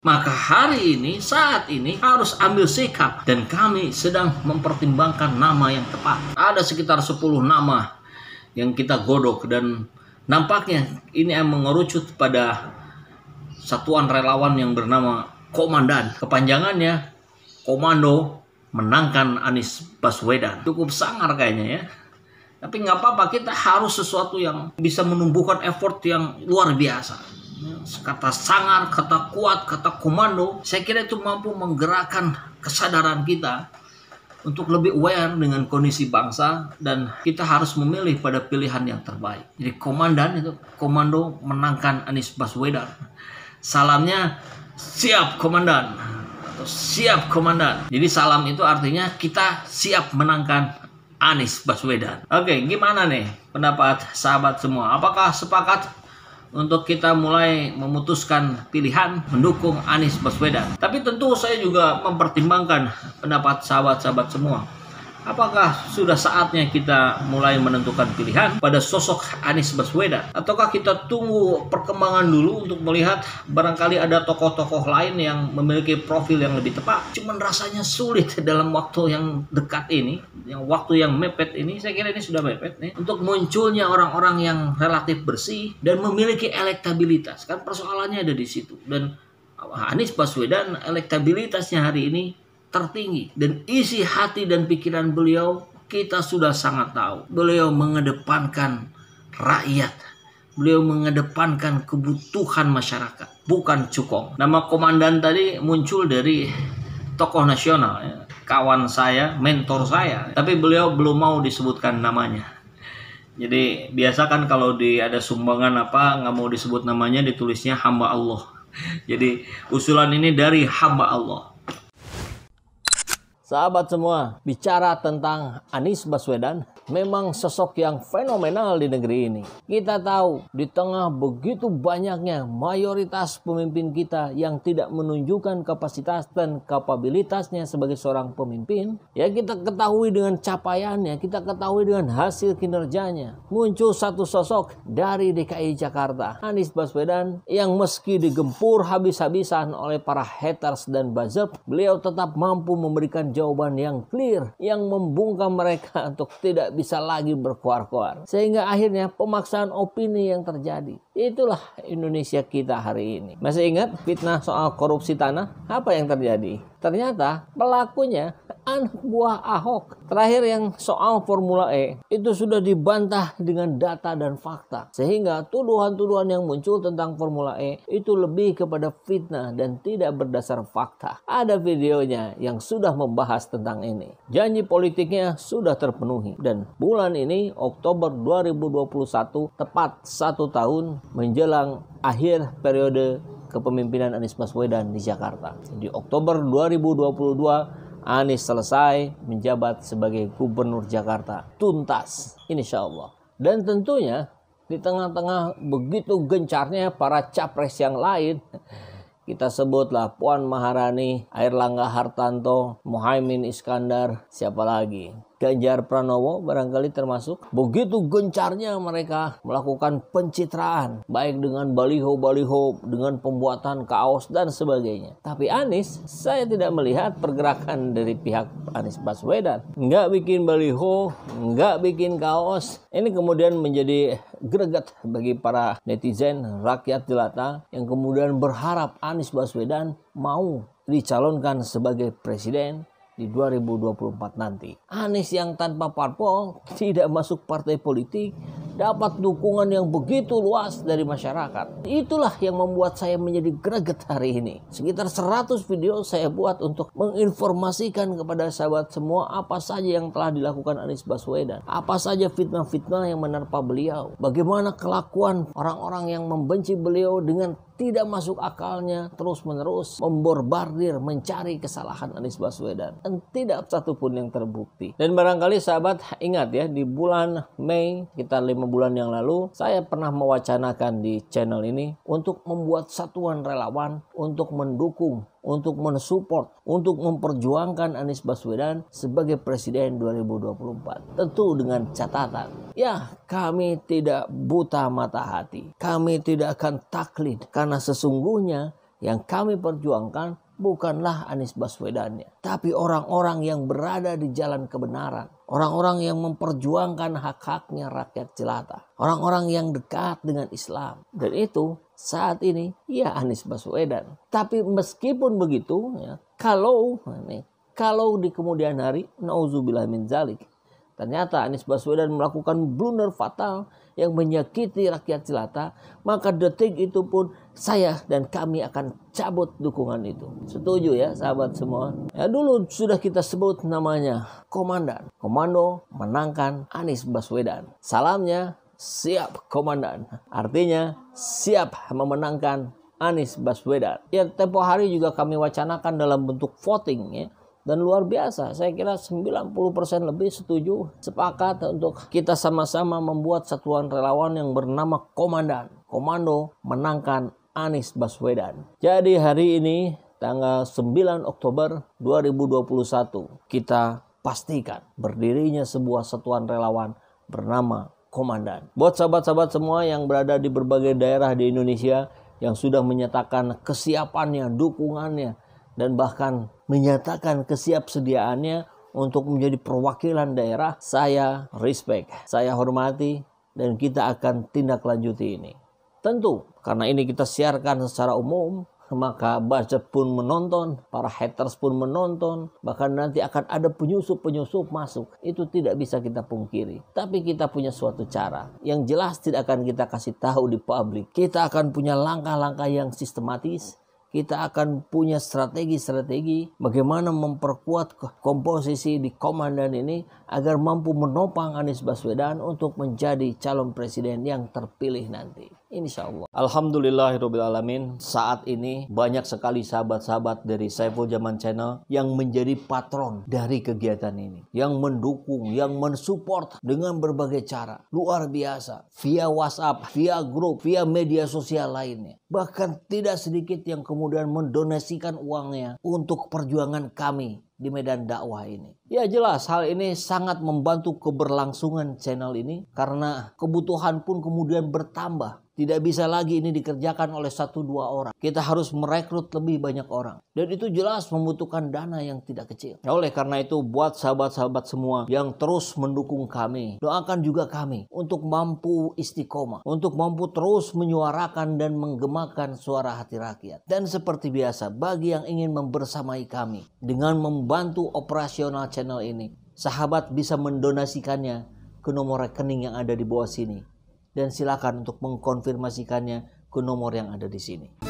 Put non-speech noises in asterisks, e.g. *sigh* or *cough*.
Maka hari ini, saat ini harus ambil sikap dan kami sedang mempertimbangkan nama yang tepat. Ada sekitar 10 nama yang kita godok dan nampaknya ini mengerucut pada satuan relawan yang bernama Komandan. Kepanjangannya Komando Menangkan Anies Baswedan. Cukup sangar kayaknya ya. Tapi nggak apa-apa, kita harus sesuatu yang bisa menumbuhkan effort yang luar biasa kata sangar, kata kuat, kata komando, saya kira itu mampu menggerakkan kesadaran kita untuk lebih aware dengan kondisi bangsa dan kita harus memilih pada pilihan yang terbaik. Jadi komandan itu komando menangkan Anies Baswedan. Salamnya siap komandan atau siap komandan. Jadi salam itu artinya kita siap menangkan Anies Baswedan. Oke, gimana nih pendapat sahabat semua? Apakah sepakat untuk kita mulai memutuskan pilihan mendukung Anies Baswedan. Tapi tentu saya juga mempertimbangkan pendapat sahabat-sahabat semua. Apakah sudah saatnya kita mulai menentukan pilihan pada sosok Anies Baswedan? Ataukah kita tunggu perkembangan dulu untuk melihat barangkali ada tokoh-tokoh lain yang memiliki profil yang lebih tepat? Cuman rasanya sulit *laughs* dalam waktu yang dekat ini, yang waktu yang mepet ini, saya kira ini sudah mepet nih, untuk munculnya orang-orang yang relatif bersih dan memiliki elektabilitas. Kan persoalannya ada di situ. Dan Anies Baswedan elektabilitasnya hari ini tertinggi dan isi hati dan pikiran beliau kita sudah sangat tahu. Beliau mengedepankan rakyat. Beliau mengedepankan kebutuhan masyarakat, bukan cukong. Nama komandan tadi muncul dari tokoh nasional, ya. kawan saya, mentor saya. Tapi beliau belum mau disebutkan namanya. Jadi biasa kan kalau di ada sumbangan apa nggak mau disebut namanya ditulisnya hamba Allah. Jadi usulan ini dari hamba Allah. Sahabat semua, bicara tentang Anies Baswedan memang sosok yang fenomenal di negeri ini. Kita tahu di tengah begitu banyaknya mayoritas pemimpin kita yang tidak menunjukkan kapasitas dan kapabilitasnya sebagai seorang pemimpin, ya kita ketahui dengan capaiannya, kita ketahui dengan hasil kinerjanya. Muncul satu sosok dari DKI Jakarta, Anies Baswedan yang meski digempur habis-habisan oleh para haters dan buzzer, beliau tetap mampu memberikan jawaban yang clear yang membungkam mereka *laughs* untuk tidak bisa lagi berkoar-koar. Sehingga akhirnya pemaksaan opini yang terjadi. Itulah Indonesia kita hari ini. Masih ingat fitnah soal korupsi tanah? Apa yang terjadi? Ternyata pelakunya buah Ahok. Terakhir yang soal Formula E itu sudah dibantah dengan data dan fakta. Sehingga tuduhan-tuduhan yang muncul tentang Formula E itu lebih kepada fitnah dan tidak berdasar fakta. Ada videonya yang sudah membahas tentang ini. Janji politiknya sudah terpenuhi dan bulan ini Oktober 2021 tepat satu tahun menjelang akhir periode kepemimpinan Anies Baswedan di Jakarta. Di Oktober 2022 Anies selesai menjabat sebagai gubernur Jakarta tuntas insya Allah dan tentunya di tengah-tengah begitu gencarnya para capres yang lain kita sebutlah Puan Maharani, Air Langga Hartanto, Muhaimin Iskandar, siapa lagi? Ganjar Pranowo barangkali termasuk begitu gencarnya mereka melakukan pencitraan baik dengan baliho-baliho dengan pembuatan kaos dan sebagainya tapi Anies saya tidak melihat pergerakan dari pihak Anies Baswedan nggak bikin baliho nggak bikin kaos ini kemudian menjadi greget bagi para netizen rakyat jelata yang kemudian berharap Anies Baswedan mau dicalonkan sebagai presiden di 2024 nanti. Anies yang tanpa parpol tidak masuk partai politik dapat dukungan yang begitu luas dari masyarakat. Itulah yang membuat saya menjadi greget hari ini. Sekitar 100 video saya buat untuk menginformasikan kepada sahabat semua apa saja yang telah dilakukan Anies Baswedan. Apa saja fitnah-fitnah yang menerpa beliau. Bagaimana kelakuan orang-orang yang membenci beliau dengan tidak masuk akalnya terus-menerus memborbardir mencari kesalahan Anies Baswedan. Dan tidak satupun yang terbukti. Dan barangkali sahabat ingat ya di bulan Mei kita lima bulan yang lalu saya pernah mewacanakan di channel ini untuk membuat satuan relawan untuk mendukung untuk mensupport, untuk memperjuangkan Anies Baswedan sebagai Presiden 2024. Tentu dengan catatan. Ya, kami tidak buta mata hati. Kami tidak akan taklid karena sesungguhnya yang kami perjuangkan bukanlah Anies Baswedannya, tapi orang-orang yang berada di jalan kebenaran, orang-orang yang memperjuangkan hak-haknya rakyat jelata, orang-orang yang dekat dengan Islam. Dan itu saat ini ya Anies Baswedan. Tapi meskipun begitu, ya, kalau nih, kalau di kemudian hari, nauzubillah min zalik, ternyata Anies Baswedan melakukan blunder fatal yang menyakiti rakyat jelata, maka detik itu pun saya dan kami akan cabut dukungan itu. Setuju ya sahabat semua? Ya dulu sudah kita sebut namanya Komandan. Komando menangkan Anies Baswedan. Salamnya siap komandan. Artinya siap memenangkan Anies Baswedan. Ya tempo hari juga kami wacanakan dalam bentuk voting ya. Dan luar biasa, saya kira 90% lebih setuju, sepakat untuk kita sama-sama membuat satuan relawan yang bernama Komandan. Komando menangkan Anies Baswedan. Jadi hari ini tanggal 9 Oktober 2021 kita pastikan berdirinya sebuah satuan relawan bernama komandan. Buat sahabat-sahabat semua yang berada di berbagai daerah di Indonesia yang sudah menyatakan kesiapannya, dukungannya, dan bahkan menyatakan kesiapsediaannya untuk menjadi perwakilan daerah, saya respect, saya hormati, dan kita akan tindak lanjuti ini. Tentu, karena ini kita siarkan secara umum, maka budget pun menonton, para haters pun menonton, bahkan nanti akan ada penyusup-penyusup masuk. Itu tidak bisa kita pungkiri. Tapi kita punya suatu cara yang jelas tidak akan kita kasih tahu di publik. Kita akan punya langkah-langkah yang sistematis, kita akan punya strategi-strategi bagaimana memperkuat komposisi di komandan ini agar mampu menopang Anies Baswedan untuk menjadi calon presiden yang terpilih nanti. Insya Allah. Alhamdulillahirrabbilalamin. Saat ini banyak sekali sahabat-sahabat dari Saiful Zaman Channel yang menjadi patron dari kegiatan ini. Yang mendukung, yang mensupport dengan berbagai cara. Luar biasa. Via WhatsApp, via grup, via media sosial lainnya. Bahkan tidak sedikit yang kemudian mendonasikan uangnya untuk perjuangan kami di medan dakwah ini. Ya jelas hal ini sangat membantu keberlangsungan channel ini karena kebutuhan pun kemudian bertambah. Tidak bisa lagi ini dikerjakan oleh satu dua orang. Kita harus merekrut lebih banyak orang. Dan itu jelas membutuhkan dana yang tidak kecil. Nah, oleh karena itu buat sahabat-sahabat semua yang terus mendukung kami. Doakan juga kami untuk mampu istiqomah. Untuk mampu terus menyuarakan dan menggemakan suara hati rakyat. Dan seperti biasa bagi yang ingin membersamai kami. Dengan membantu membantu operasional channel ini. Sahabat bisa mendonasikannya ke nomor rekening yang ada di bawah sini. Dan silakan untuk mengkonfirmasikannya ke nomor yang ada di sini.